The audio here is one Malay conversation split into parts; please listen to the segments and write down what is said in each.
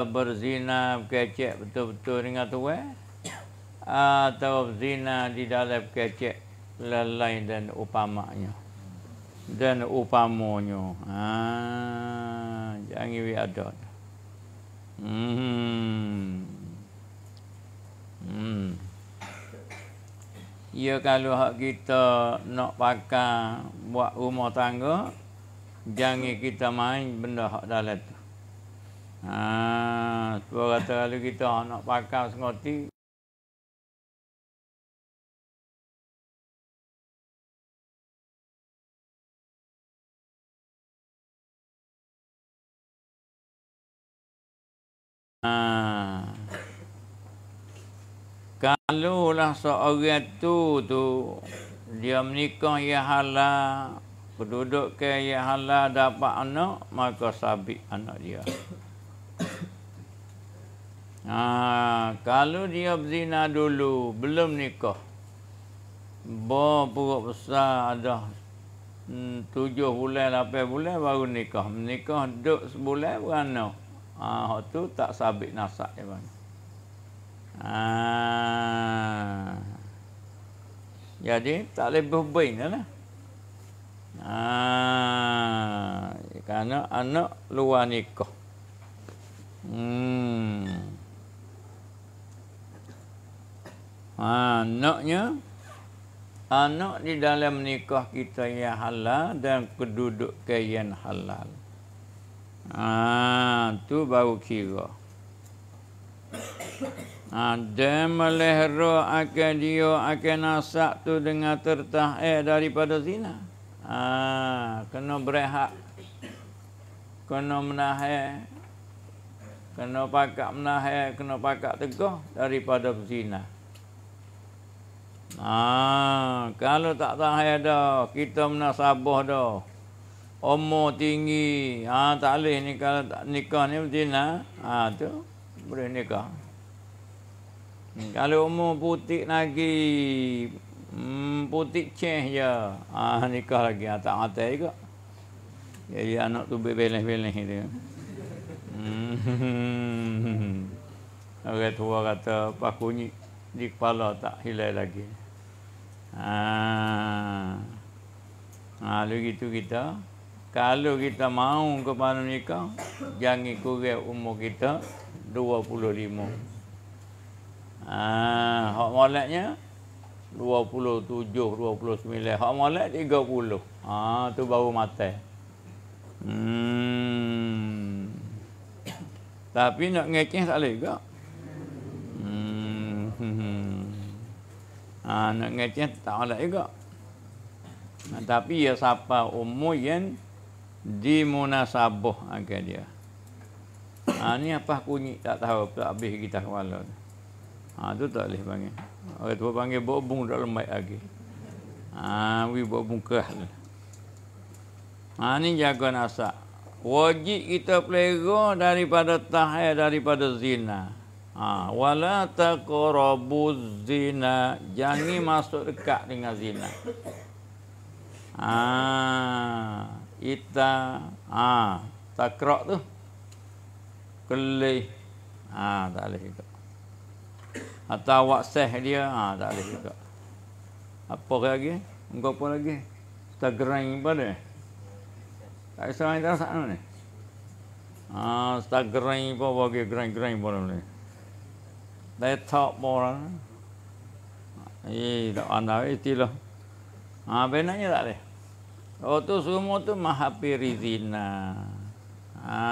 berzina kecek betul-betul dengan tu eh? atau zina di dalam kecek lain dan upamanya dan upamonyo ha jangan ada hmm hmm ya kalau hak kita nak pakai buat rumah tangga jangan kita main benda hak dalam tu Ha, sebab kata kalau kita nak pakai sengoti, Ha. Kalau lah seorang tu tu dia menikah ya halal, penduduk ke ya halal dapat anak, maka sabit anak dia. Ha, kalau dia berzina dulu, belum nikah. Bawa puruk besar ada hmm, tujuh bulan, lapan bulan baru nikah. Nikah duduk sebulan berana. Ha, waktu tu tak sabit nasak dia bang. Ha. Jadi tak boleh berbain kan? Lah, lah. Ha. Kerana anak luar nikah. Hmm. anaknya anak di dalam nikah kita yang halal dan kedudukan yang halal. Ah ha, tu baru kira. Ada ha, melehro akan dia akan nasak tu dengan tertah tertahir daripada zina. Ah ha, kena berehat. Kena menahir. Kena pakak menahir, kena pakak tegah daripada zina. Ah Ah, kalau tak tahan ada, ya kita mena sabah dah. Umur tinggi, ha, tak boleh ni kalau tak nikah ni mesti nak. Ha, tu boleh nikah. Hmm. Kalau umur putih lagi, hmm, putih ceh je, ha, nikah lagi. Ha, tak mata juga. Jadi anak tu beleh-beleh dia. Hmm. Orang tua kata, pakunyi di kepala tak hilang lagi. Ah. Ah, lalu gitu kita, kalau kita mau ke mana nikah, jangan ikut ke umur kita 25. Ah, hak molatnya 27, 29. Hak molat 30. Ah, tu baru matai. Hmm. Tapi nak ngekeh tak boleh juga. Ha, nak ngajian tak ada juga. Ha, tapi ya siapa umur yang di munasabah agak dia. Ha, ni apa kunyit tak tahu tak habis kita kepala. Ha, tu tak boleh panggil. Orang tu panggil bobung dalam lembai lagi. Ha, we bobung kah. Ha, ni jaga nasak. Wajib kita pelera daripada tahaya, daripada zina. Ha, wala taqrabu zina. Jangan masuk dekat dengan zina. Ha, ita ha, takrak tu. Kelih. Ha, tak boleh juga. Atau awak dia. Ha, tak boleh juga. Apa lagi? Engkau apa lagi? Instagram pada? Tak kisah orang yang tak ni? Ah, ha, Instagram pun bagi gerai-gerai pun boleh. ដែលថោបរអីដល់អណ្ដើយទីលោអាបែណាញ៉ដល់អត់ទៅសុំទៅមហាពីរីណាអា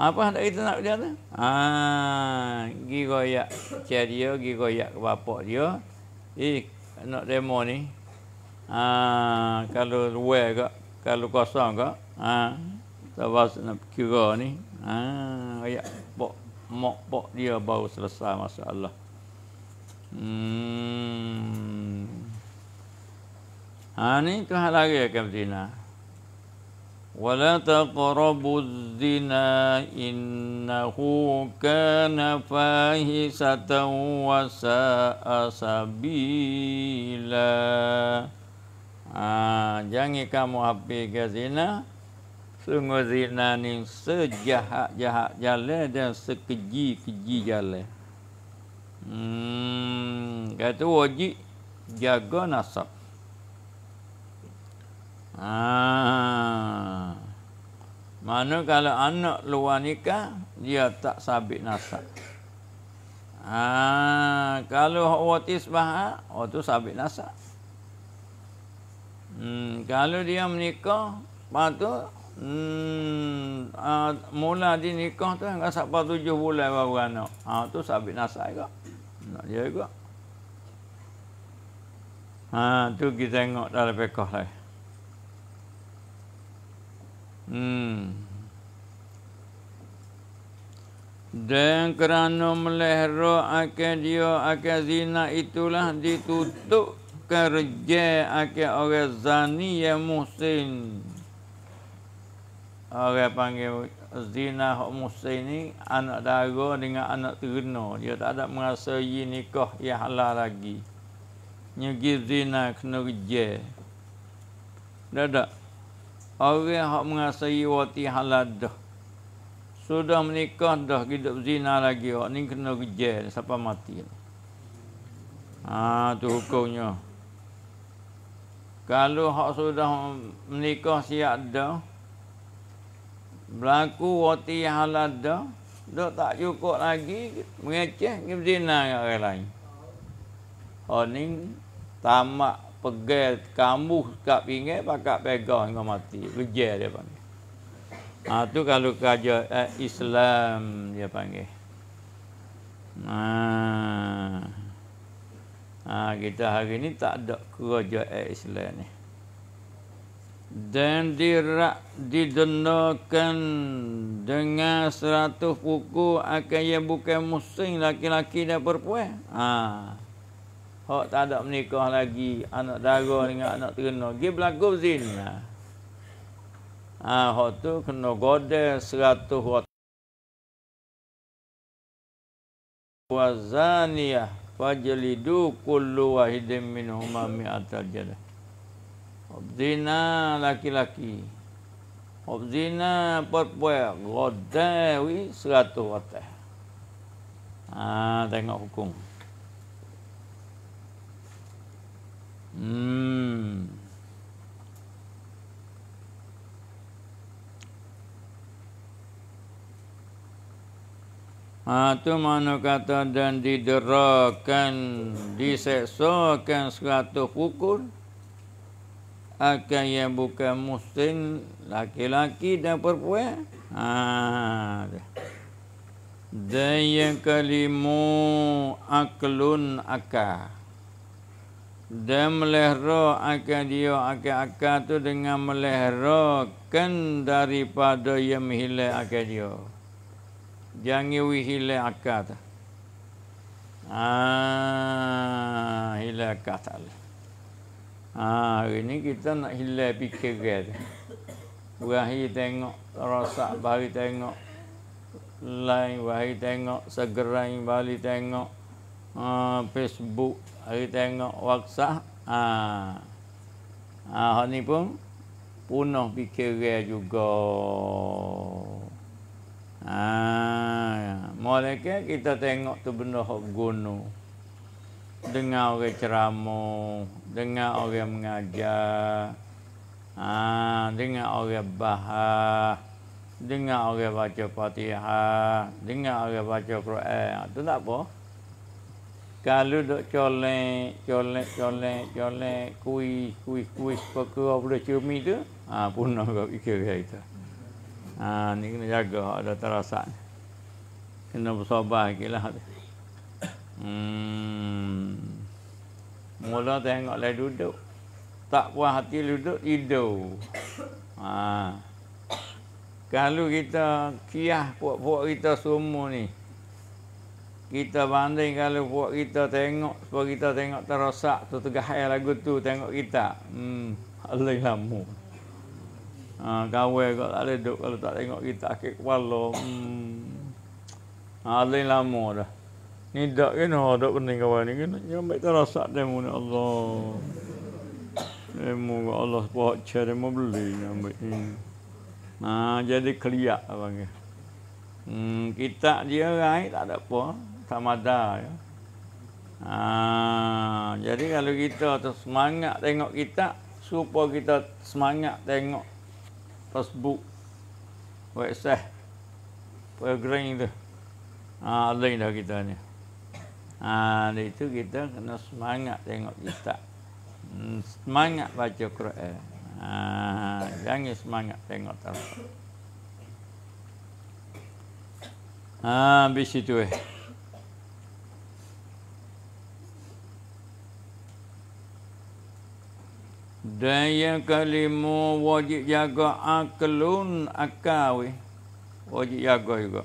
អាប៉ះដៃទៅណាប់ដែរអាគីកយ៉ាជារីយោគីកយ៉ាបបយោអីណត់ដេម៉ូនីអាកាលូវែកកាលូកោសងកអាតបាសណាប់គីកោនីអាអាយ៉ា mok pok dia baru selesai masalah. Hmm. Ha ni tu hal lagi ya kamtina. Wala taqrabu zina innahu kana fahisatan wa sa'a sabila. Ha, jangan kamu api ke zina. Sungguh zina ni sejahat-jahat jale dan sekeji-keji jale. Hmm, kata wajib jaga nasab. Ah, Mana kalau anak luar nikah dia tak sabit nasab. Ah, kalau awak isbah, oh tu sabit nasab. Hmm, kalau dia menikah, patut Hmm, uh, mula dinikah tu dengan siapa tujuh bulan baru anak. Ha, tu sabit nasai juga. Nak dia juga. Ah, ha, tu kita tengok dalam pekoh lah. Hmm. Dan kerana melehra akan dia akan zina itulah ditutup kerja akan orang zani yang muhsin. Orang panggil Zina Muslim ni anak dara dengan anak terena. Dia tak ada merasa ye nikah yang halal lagi. Nyegi zina kena kerja. Dah tak? Orang yang merasa ye wati halal dah. Sudah menikah dah hidup zina lagi. Orang ni kena kerja sampai mati. Ha, tu hukumnya. Kalau hak sudah menikah siap dah berlaku wati halal dah, dah tak cukup lagi, mengeceh ke berzina dengan orang lain. Orang ni tamak pegel kambuh kat pinggir, pakat pegang dengan mati. Kerja dia panggil. Ha, kalau kerja eh, Islam dia panggil. Ha. ha, kita hari ini tak ada kerja eh, Islam ni dan didendakan dengan seratus buku akan yang bukan muslim laki-laki dan perempuan. Ha. Hak tak ada menikah lagi anak darah dengan anak terkena. Dia berlaku zina. Ha. Hak tu kena goda seratus waktu. Wazaniyah fajlidu kullu wahidin minhumami atal jadah. Obzina laki-laki. obzina zina perempuan. Godawi seratus watah. Ha, tengok hukum. Hmm. Ha, tu mana kata dan diderakan, diseksakan seratus pukul akan yang bukan muslim laki-laki dan perempuan ha dan yang kelima aklun akal dan melehra akan dia akan akal tu dengan kan daripada yang menghilai akan dia jangan wihilai akal tu Ah, hilang kata Allah. Ha, hari ni kita nak hilang fikiran tu. Wahai tengok rosak bagi tengok lain wahai tengok segera balik tengok uh, Facebook hari tengok WhatsApp ah ha. ah ni pun punah fikiran juga ah ha. mereka kita tengok tu benda hak gunung dengar orang ceramah, dengar orang mengajar, ha, dengar orang bahas, dengar orang baca fatihah, dengar orang baca Quran. Itu ha, tak apa. Kalau duk colek, colek, colek, colek, kuih, kuih, kuih, perkara pula cermin tu, ha, pun nak fikir kaya itu. Ha, ni kena jaga, ada terasa. Kena bersabar lagi lah. Mula tengok lah duduk. Tak puas hati duduk, tidur. Ha. Kalau kita kiah puak-puak kita semua ni. Kita banding kalau puak kita tengok, puak kita tengok terosak tu tegah air lagu tu tengok kita. Hmm, Allah lamu. Ha, kawai kau tak ada duduk kalau tak tengok kita. Akhir kepala. Hmm. Ha, lamu dah. Ni dak kena oh, dak pening kawan ni kena kan, nyambek terasa demo ni Allah. Demo Allah buat cer demo beli nyambek ni. Nah jadi keliak abang ni. Hmm kita dia rai tak ada apa tamada ya. Ah jadi kalau kita tersemangat tengok kita supaya kita semangat tengok Facebook website program itu ah lain dah kita ni Ha, dari itu kita kena semangat tengok kita hmm, Semangat baca Quran. Ha, jangan semangat tengok tarot. Ha, habis itu eh. Daya kalimu wajib jaga akalun akawi. Wajib jaga juga.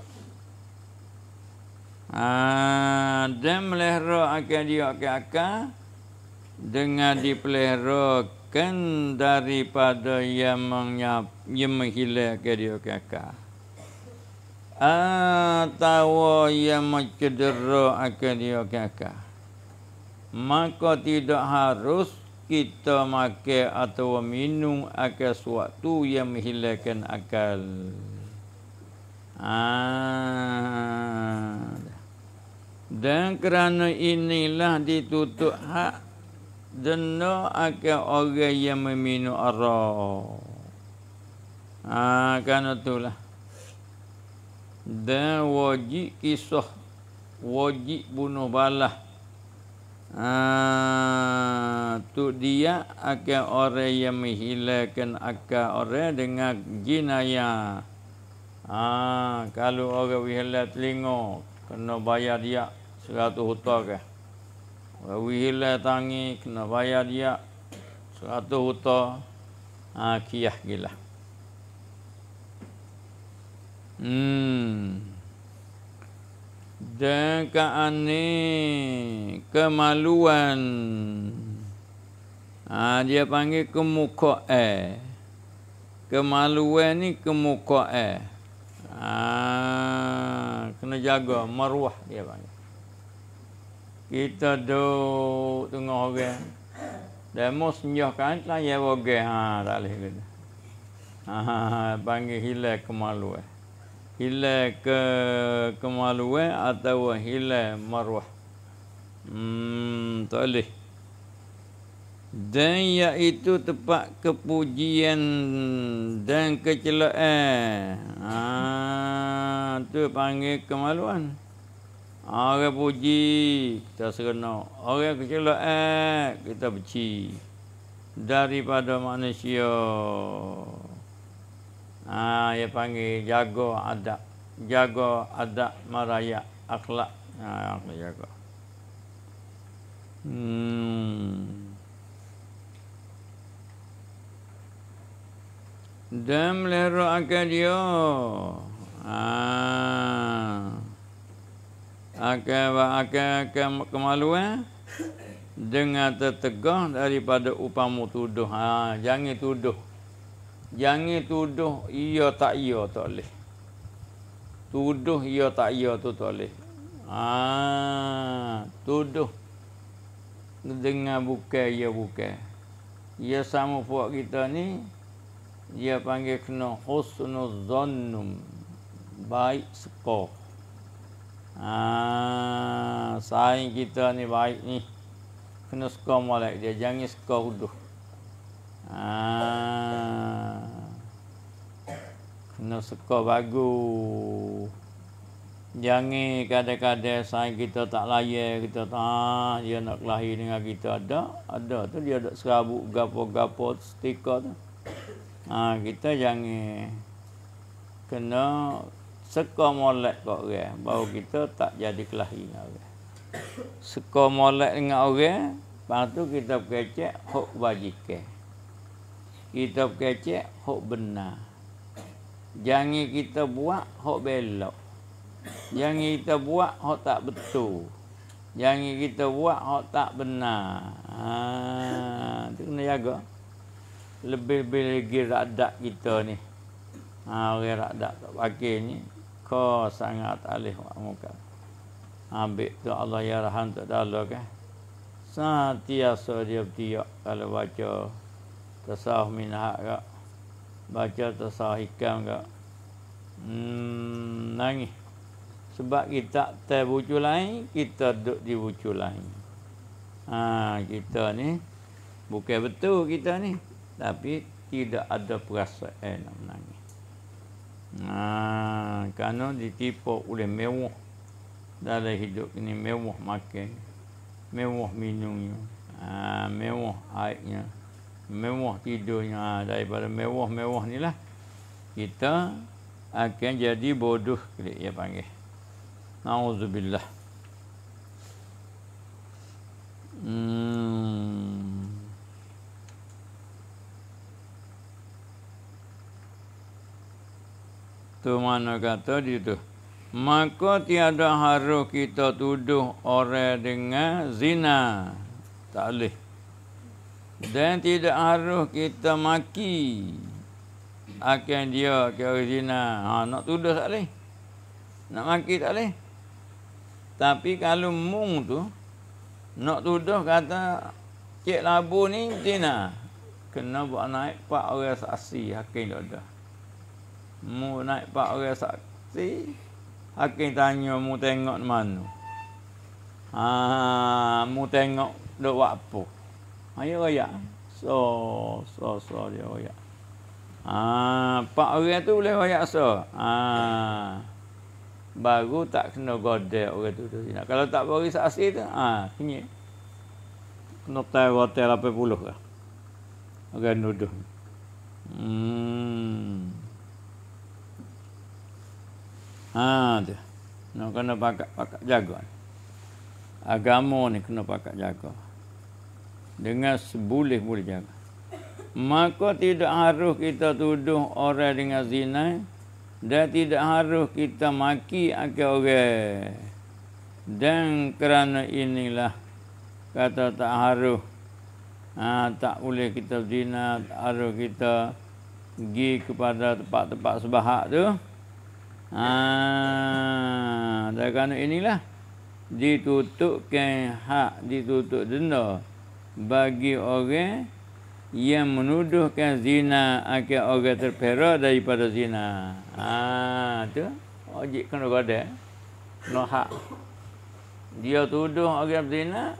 Ah, dan melihara akal dia akan akan dengan dipeleherakan daripada yang menyap yang menghilang akal dia akan akan atau ah, yang mencedera akal dia akan akan maka tidak harus kita makan atau minum akan sesuatu yang menghilangkan akal. Ah. Dan kerana inilah ditutup hak dena akan orang yang meminu arah, Ha, kerana itulah. Dan wajib kisah, wajib bunuh balah. Ha, tu dia akan orang yang menghilangkan akal orang dengan jinayah. Ha, kalau orang menghilang telinga, kena bayar dia. Seratus hutang ke. Wihilah tangi, kena bayar dia. Seratus hutang. Ha, kiyah gila. Hmm. Dekaan ni kemaluan. Ha, dia panggil kemuka eh. Kemaluan ni kemuka eh. Ha, kena jaga maruah dia bang kita duduk tengah orang demo senjah kan lah ya boge ha tak leh gitu ha, ha, ha, panggil hilang kemaluan hilang ke kemaluan atau hilang maruah. hmm tak leh dan iaitu tempat kepujian dan kecelakaan. ha, tu panggil kemaluan Orang puji, kita serenak. Orang kecelak, eh, kita benci. Daripada manusia. Ah, ha, panggil jago adab. jago adab maraya akhlak. Ha, aku jago. Hmm. Dan melihara akan dia. Ah akan akan akan kemaluan dengan tertegah daripada upamu tuduh. Ha, jangan tuduh. Jangan tuduh iya tak iya tak boleh. Tuduh iya tak iya tu tak boleh. Ha, tuduh dengan bukan ia ya bukan. Ia ya sama puak kita ni dia panggil kena husnul zannum baik sekok Ah, saing kita ni baik ni. Kena suka molek dia, jangan suka huduh. Ah. Ha, kena suka bagus. Jangan kadang-kadang saing kita tak layak, kita tak ah, dia nak lahir dengan kita ada, ada tu dia ada serabut gapo-gapo stiker tu. Ah, kita jangan kena Seko molek kat orang Baru kita tak jadi kelahi dengan orang Seka molek dengan orang Lepas tu kita berkecek Hak wajike Kita berkecek Hak benar Jangan kita buat Hak belok Jangan kita buat Hak tak betul Jangan kita buat Hak tak benar Haa Itu kena jaga Lebih-lebih lagi Radak kita ni Haa Orang radak tak pakai ni suka sangat alih wak muka. Ambil tu Allah ya rahan tu dalam kan. Santiasa dia bertiak kalau baca tasawuf minahak kak. Baca tasawuf hikam kak. Hmm, nangis. Sebab kita tak bucu lain, kita duduk di bucu lain. Ha, kita ni, bukan betul kita ni. Tapi tidak ada perasaan nak menangis. Nah, kerana ditipu oleh mewah dalam hidup ini mewah makan mewah minumnya ha, mewah haidnya mewah tidurnya ha, daripada mewah-mewah ni lah kita akan jadi bodoh kira ya panggil na'udzubillah hmm. tu mana kata dia tu maka tiada haru kita tuduh orang dengan zina tak boleh dan tidak haru kita maki akan dia ke zina ha, nak tuduh tak boleh nak maki tak boleh tapi kalau mung tu nak tuduh kata cik labu ni zina kena buat naik pak orang saksi hakim dah dah Mu naik pak orang saksi. Hakim tanya mu tengok mana. Ha, mu tengok dok buat apa. Ayo ha, raya. So, so, so dia raya. Ha, pak orang tu boleh raya so. Ha, baru tak kena godek orang tu. tu. Kalau tak bagi saksi tu, ha, kini. Kena tayar hotel 80 lah. Orang duduk. Hmm. Ha tu. No, kena pakat pakat jaga. Agama ni kena pakat jaga. Dengan seboleh boleh jaga. Maka tidak harus kita tuduh orang dengan zina dan tidak harus kita maki akan orang. Dan kerana inilah kata tak harus ha, tak boleh kita zina, tak harus kita gi kepada tempat-tempat sebahak tu. Ha, ah, dan kerana inilah ditutupkan hak ditutup denda bagi orang yang menuduhkan zina akan orang terpera daripada zina. Ah, tu ojek kena ada no hak. Dia tuduh orang zina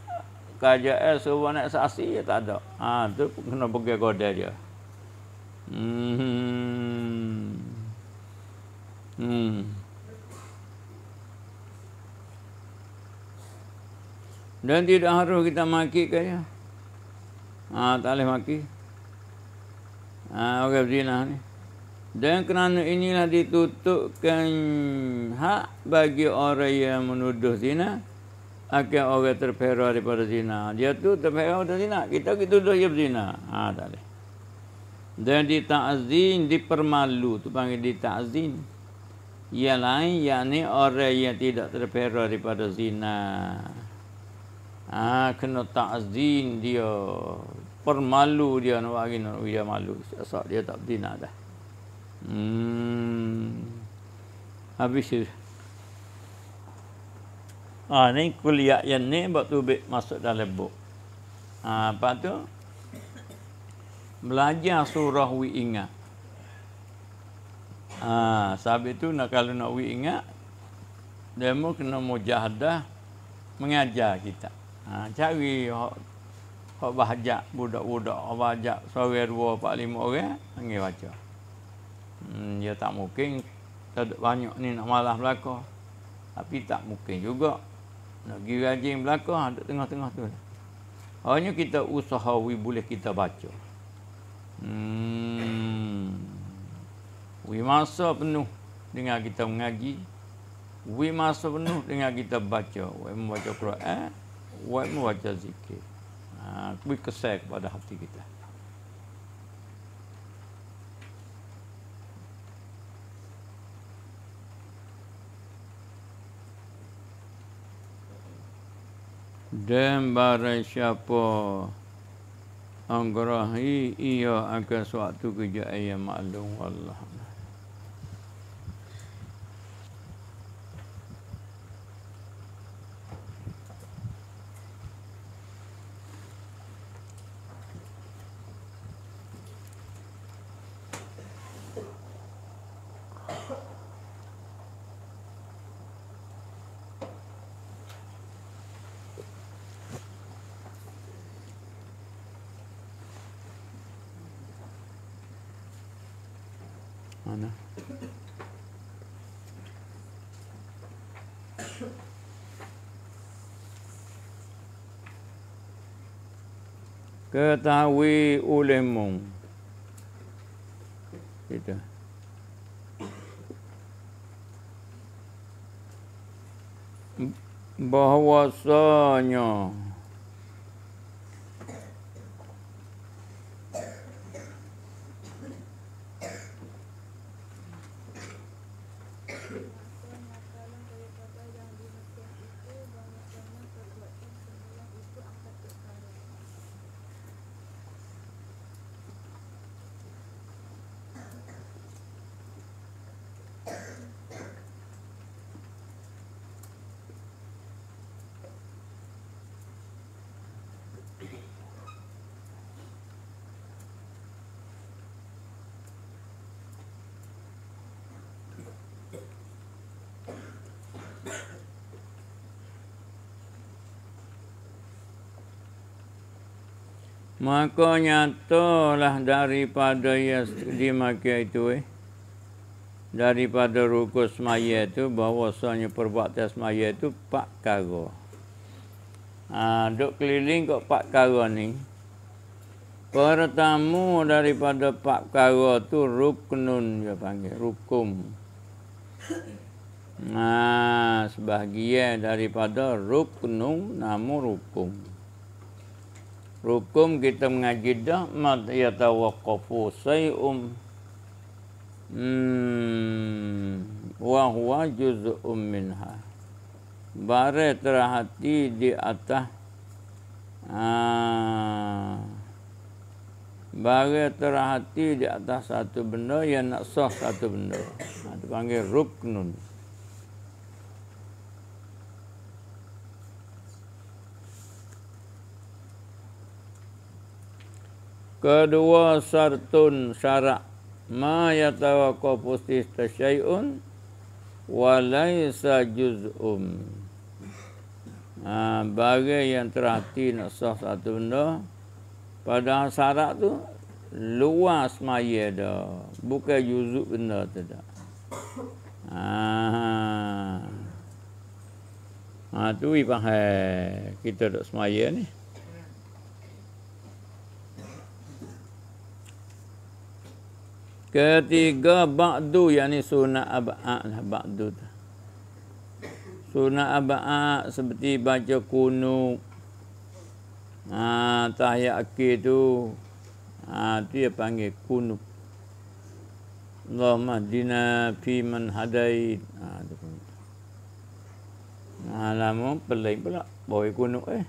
kajian suruh nak saksi ya, tak ada. Ah, tu kena pergi kepada dia. Hmm. Hmm. Dan tidak harus kita maki ke dia. Ha, tak boleh maki. Ha, orang berzina ni. Dan kerana inilah ditutupkan hak bagi orang yang menuduh zina, akan orang terpera daripada zina. Dia tu terpera daripada zina. Kita kita tuduh dia berzina. Ha, tak boleh. Dan ditakzin, dipermalu. Itu panggil ditakzin. Ditakzin yang lain yakni orang yang tidak terpera daripada zina ha, kena ta'zin dia permalu dia nak bagi nak dia malu asal dia tak berzina dah hmm. habis itu ha, ni kuliah yang ni buat tu masuk dalam buk ha, lepas tu belajar surah wi ingat Ha, sahabat itu nak kalau nak wi ingat demo kena mujahadah mengajar kita. Ha, cari hok hok bahajak budak-budak, bahajak sore 2 4 5 orang pergi baca. Hmm, ya tak mungkin ada banyak ni nak malah belaka. Tapi tak mungkin juga nak pergi rajin belaka ada tengah-tengah tu. Hanya kita usaha wi boleh kita baca. Hmm. We masa penuh dengan kita mengaji. We masa penuh dengan kita baca. We membaca Quran. We membaca zikir. Ha, we kesal kepada hati kita. Dan barang siapa anggerahi ia akan suatu kejayaan maklum Allah. ketahui ulemu itu bahwasanya Maka nyatalah daripada di dimakai itu eh. Daripada rukun semaya itu bahawasanya perbuatan semaya itu pak kara. Ah, ha, duk keliling kok pak kara ni. Pertamu daripada pak kara tu ruknun dia panggil. Rukum. Nah, sebahagian daripada ruknun namu Rukum. Rukum kita mengaji dah mad ya tawaqqafu sayum hmm, wa huwa juz'un minha. Barat terhati di atas aa, ah, Bagi terhati di atas satu benda yang nak sah satu benda. Itu ha, panggil ruknun. Kedua sartun syarak ma yatawaqqafu istasyai'un wa laisa juz'um. Ha, bagi yang terhati nak sah satu benda pada syarat tu luas maya dah bukan juzuk benda tu dah ah ha, tu ipah kita dah semaya ni Ketiga ba'du yakni sunat aba'ah lah ba'du. Sunat aba'ah seperti baca kunu, Ha tahiyat akhir tu. Ha tu dia panggil kunut. Allahumma dina fi man hadait. Ha tu. Ha lama pelik pula. Boleh kunut eh.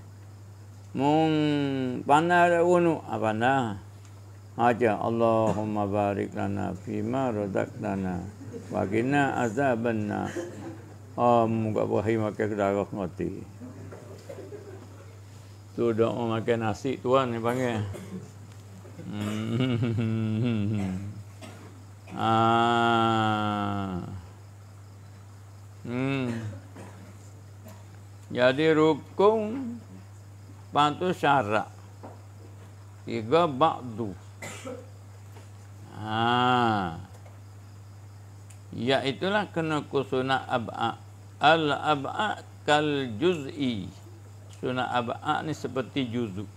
Mung pandai ada apa Ha pandai. Aja Allahumma barik lana Fima rodak lana Wagina azabanna Om Muka buahi makan kedarah mati Tu doa makan nasi tuan ni panggil hmm. Ah. Hmm. Jadi rukun Pantu syarat Tiga ba'du Ha. Iaitulah kena kusuna ab'a. Al-ab'a kal juz'i. sunah ab'a ni seperti juzuk.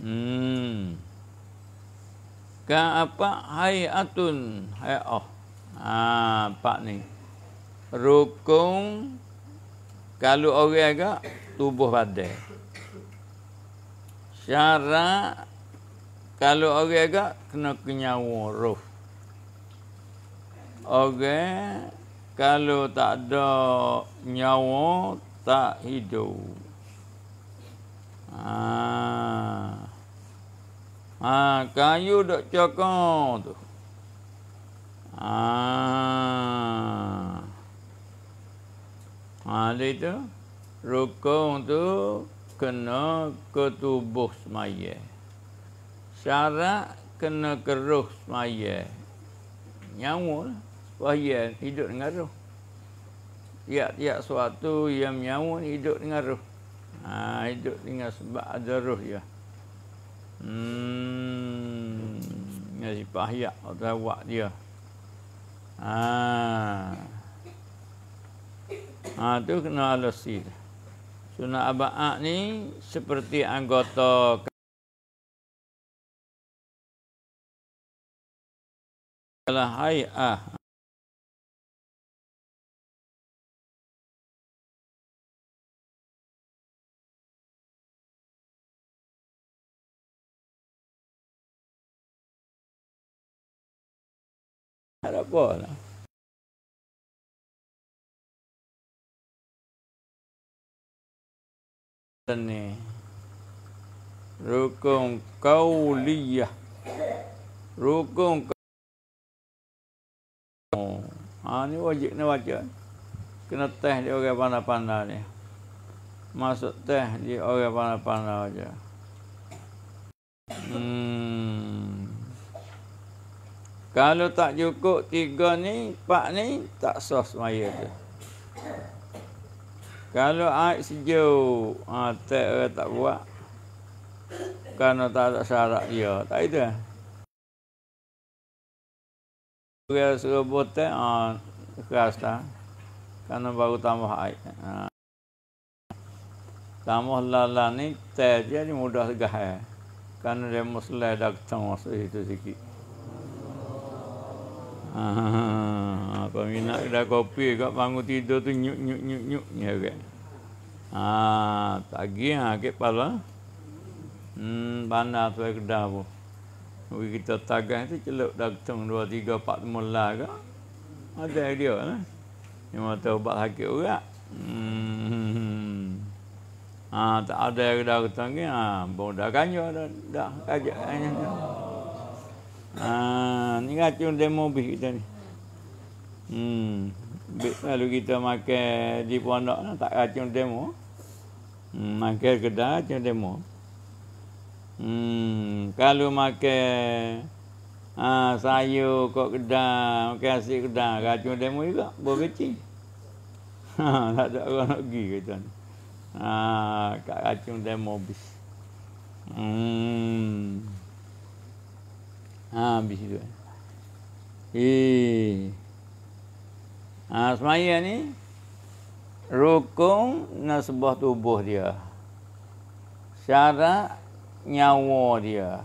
Hmm. Ka apa hayatun hayah. Oh. Ha, pak ni. Rukun kalau orang agak tubuh badan. Syarat kalau orang agak kena kenyawa roh. Orang kalau tak ada nyawa tak hidup. Ah. Ha. Ha, kayu dok cokong tu. Ah. Ha. ha itu rukun tu kena ke tubuh semayang syarat kena keruh semaya nyawa semaya hidup dengan roh tiap-tiap suatu yang nyawa hidup dengan roh ha, hidup dengan sebab ada roh ya hmm ya si pahyak atau dia ha. ha tu kena alasi sunat abad ni seperti anggota الهيئة Era boa, né? này rukun kauliyah rukun Oh. Ha, ni wajib kena baca. Kena teh dia orang pandai-pandai ni. Masuk teh dia orang pandai-pandai baca. Hmm. Kalau tak cukup tiga ni, empat ni, tak sah semaya tu. Kalau air sejuk, ha, ah, teh orang tak buat. Kerana tak ada syarat dia. Tak ada. Suruh suruh botek ah keras dah. Kan baru tambah air. Ha. Tambah lala ni terjadi je ni mudah segah eh. Kan dia muslah dah tengah itu sikit. Ha, apa minat dah kopi kat bangun tidur tu nyuk nyuk nyuk nyuk ni ya, kan. Ha, pagi ha Hmm, bandar tu ke dah bagi kita tagih tu celup datang dua, tiga, empat teman lah ke. Ada dia lah. Yang mata ubat sakit juga. Hmm. Ha, tak ada yang dah datang ni. Ha, ah, pun dah kanya dah. Dah kajak kanya. Ha, ah, ni racun demo bis kita ni. Hmm. Lalu kita makan di pondok tak racun demo. Hmm, makan kedai racun demo. Hmm. Hmm, kalau makan ha, sayur kok kedai, makan asyik kedai, racun demo juga, buah kecil. Ha, tak ada orang nak pergi ke sana. Ha, kat racun demo habis. Hmm. Ha, habis itu. Eh. Ha, semaya ni, rukun nasbah tubuh dia. Syarat nyawa dia.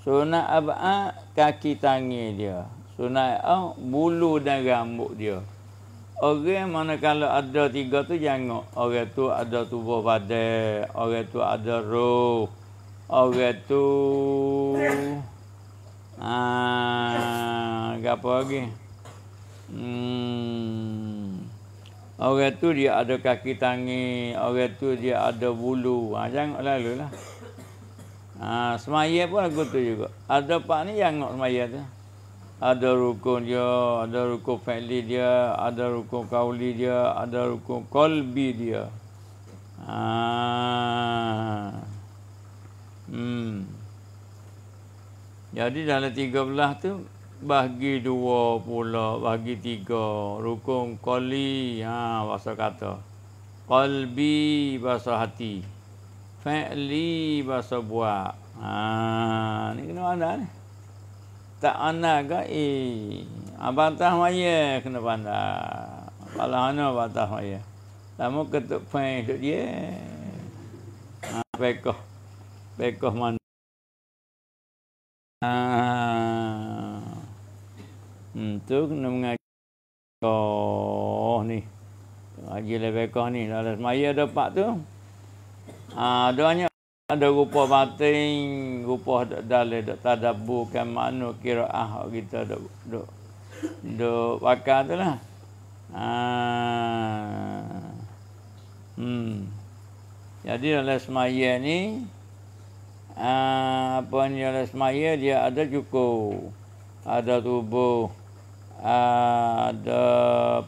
Sunat abad kaki tangan dia. Sunat abad bulu dan rambut dia. Orang mana kalau ada tiga tu jangan. Orang tu ada tubuh badai. Orang tu ada roh. Orang tu... Ah, ha, apa lagi? Hmm. Orang tu dia ada kaki tangi, orang tu dia ada bulu. Ah, ha, jangan lalu lah. Ha, semaya pun aku tu juga. Ada pak ni yang nak semaya tu. Ada rukun dia, ada rukun fa'li dia, ada rukun kauli dia, ada rukun kolbi dia. Ha. Hmm. Jadi dalam tiga belah tu, bagi dua pula, bagi tiga. Rukun kolbi, ha, bahasa kata. Kolbi, bahasa hati. Hati fa'li bahasa buat. Ha, ni kena pandai ni. Tak pandai ke? Eh, abatah maya kena pandai. Kalau abang abatah maya. Lama ketuk fa'i untuk dia. Ha, pekoh. Pekoh man, Ha, hmm, tu kena mengajar. Oh ni. Ajil lebih kau ni. Dalam semaya dapat tu. Ha, doanya ada rupa batin, rupa dalil, tak ada bukan makna kira'ah kita duk, duk, duk pakar tu lah. Ha. Hmm. Jadi dalam semaya ni, uh, apa ni dalam semaya dia ada cukup. Ada tubuh, uh, ada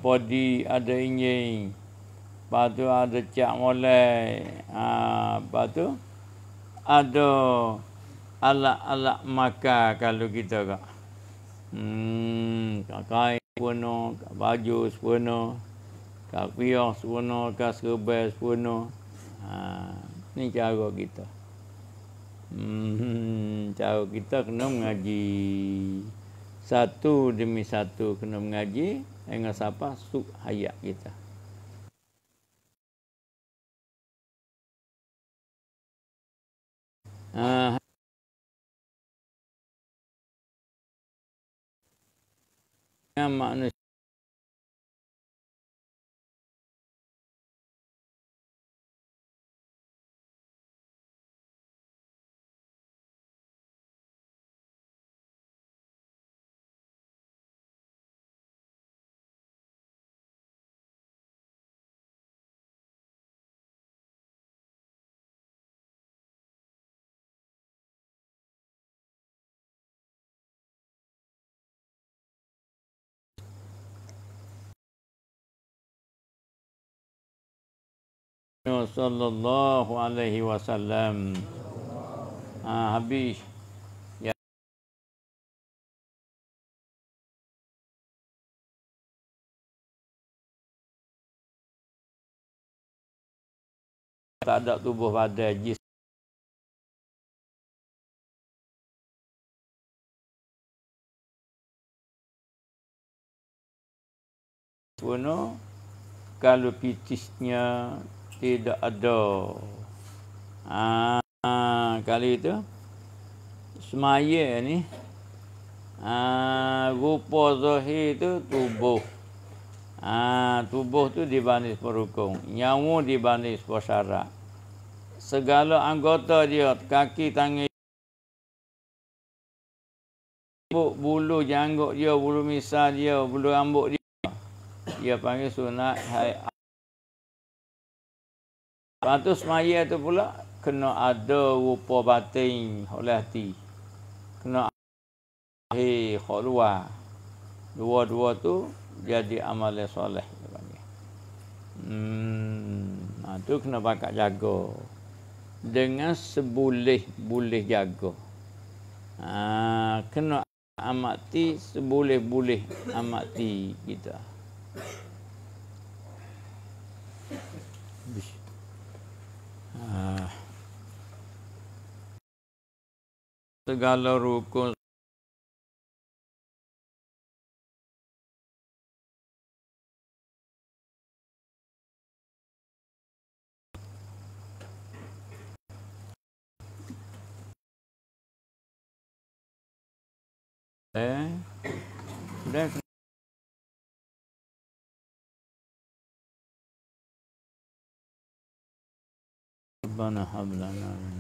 body, ada injing. Lepas tu ada cak molai. Ha, lepas tu ada alat-alat makan kalau kita kak. Hmm, kak kain sepuno, kak baju sepuno, kak piyok sepuno, kak serbaik sepuno. Ha, ni cara kita. Hmm, cara kita kena mengaji. Satu demi satu kena mengaji. Dengan siapa? Suk hayat kita. à, mà sallallahu alaihi wasallam. Ah habis. Ya. Tak ada tubuh pada jis. kalau pitisnya tidak ada. Ah, kali itu semaya ni ah, rupa zahir itu tubuh. Ah, tubuh tu dibanding perukung, nyawa dibanding sepasara. Segala anggota dia, kaki, tangan, bulu janggut dia, bulu misal dia, bulu rambut dia. Dia panggil sunat hai'ah. Lepas tu semaya tu pula kena ada rupa batin oleh hati. Kena hei khulwa. Dua-dua tu jadi amal yang soleh. Hmm, nah, ha, tu kena pakai jaga. Dengan seboleh-boleh jaga. Ha, kena amati seboleh-boleh amati kita. Bish. गल रूप को ربنا هب لنا من